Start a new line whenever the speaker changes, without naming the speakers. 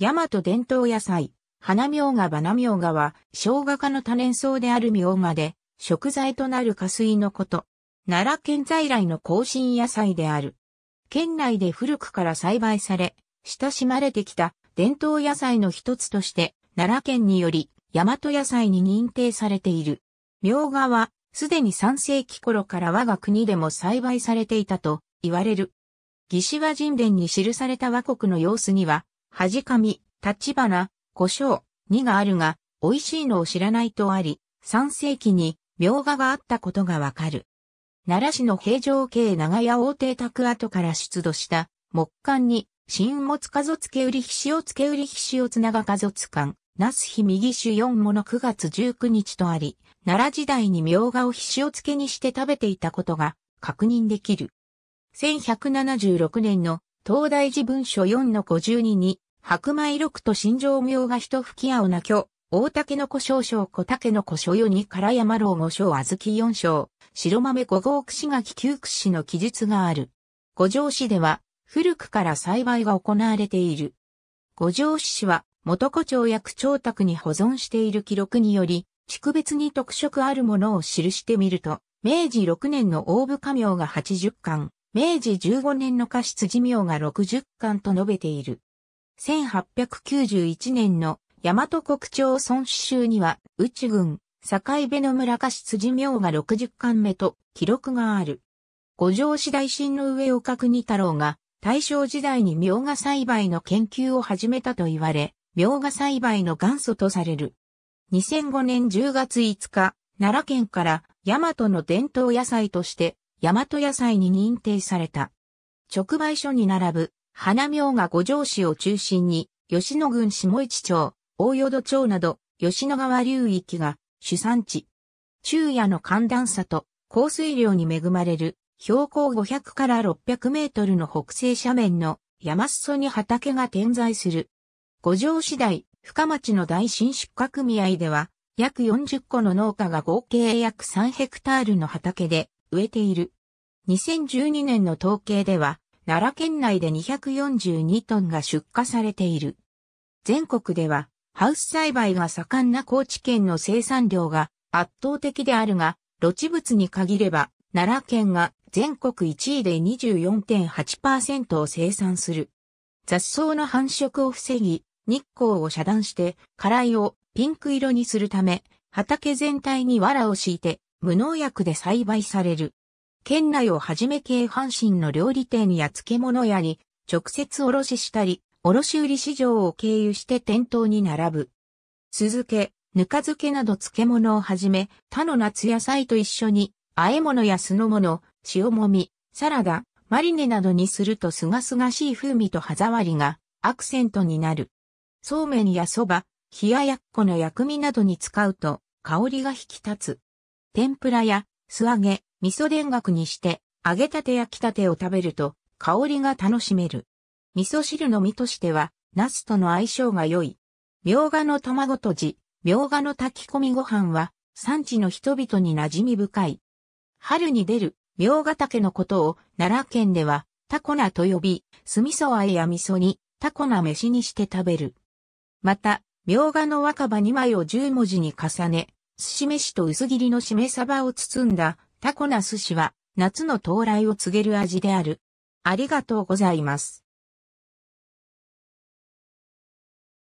大和伝統野菜、花苗が花苗がは、生姜科の多年草である苗がで、食材となる下水のこと。奈良県在来の香辛野菜である。県内で古くから栽培され、親しまれてきた伝統野菜の一つとして、奈良県により、大和野菜に認定されている。苗がは、すでに3世紀頃から我が国でも栽培されていたと言われる。魏士和人伝に記された和国の様子には、はじかみ、立花、胡椒、にがあるが、美味しいのを知らないとあり、3世紀に、描画があったことがわかる。奈良市の平城系長屋大邸宅跡から出土した木管に、新物家族付売り菱を付売り菱をつなが家族館、那須日右手4もの9月19日とあり、奈良時代に苗画を菱を付けにして食べていたことが確認できる。1176年の東大寺文書4の52に、白米六と新城明が一吹き青な巨、大竹の子少々小竹の子小四に唐山老五小小豆四小、白豆五号串柿九串の記述がある。五条市では、古くから栽培が行われている。五条市は、元古町や区長宅に保存している記録により、地区別に特色あるものを記してみると、明治6年の大部家名が80巻、明治15年の過失寺名が60巻と述べている。1891年の大和国町孫子州には、内郡、境辺の村菓子辻名が60巻目と記録がある。五条市大臣の上岡国太郎が、大正時代に苗が栽培の研究を始めたと言われ、苗が栽培の元祖とされる。2005年10月5日、奈良県から大和の伝統野菜として、大和野菜に認定された。直売所に並ぶ花明が五条市を中心に、吉野郡下市町、大淀町など、吉野川流域が主産地。昼夜の寒暖差と降水量に恵まれる、標高500から600メートルの北西斜面の山裾に畑が点在する。五条市大、深町の大新出荷組合では、約40個の農家が合計約3ヘクタールの畑で植えている。2012年の統計では、奈良県内で242トンが出荷されている。全国では、ハウス栽培が盛んな高知県の生産量が圧倒的であるが、露地物に限れば、奈良県が全国1位で24.8%を生産する。雑草の繁殖を防ぎ、日光を遮断して、辛いをピンク色にするため、畑全体に藁を敷いて、無農薬で栽培される。県内をはじめ京阪神の料理店や漬物屋に直接卸ししたり、卸売市場を経由して店頭に並ぶ。酢漬け、ぬか漬けなど漬物をはじめ、他の夏野菜と一緒に、和え物や酢の物、塩もみ、サラダ、マリネなどにするとすがすがしい風味と歯触りがアクセントになる。そうめんやそば、冷ややっこの薬味などに使うと香りが引き立つ。天ぷらや素揚げ、味噌田楽にして、揚げたて焼きたてを食べると、香りが楽しめる。味噌汁の実としては、茄子との相性が良い。みょの卵とじ、みょの炊き込みご飯は、産地の人々に馴染み深い。春に出る、みょ竹のことを、奈良県では、タコナと呼び、酢味噌和えや味噌に、タコナ飯にして食べる。また、みょの若葉2枚を10文字に重ね、寿司飯と薄切りのしめ鯖を包んだタコな寿司は夏の到来を告げる味である。ありがとうございます。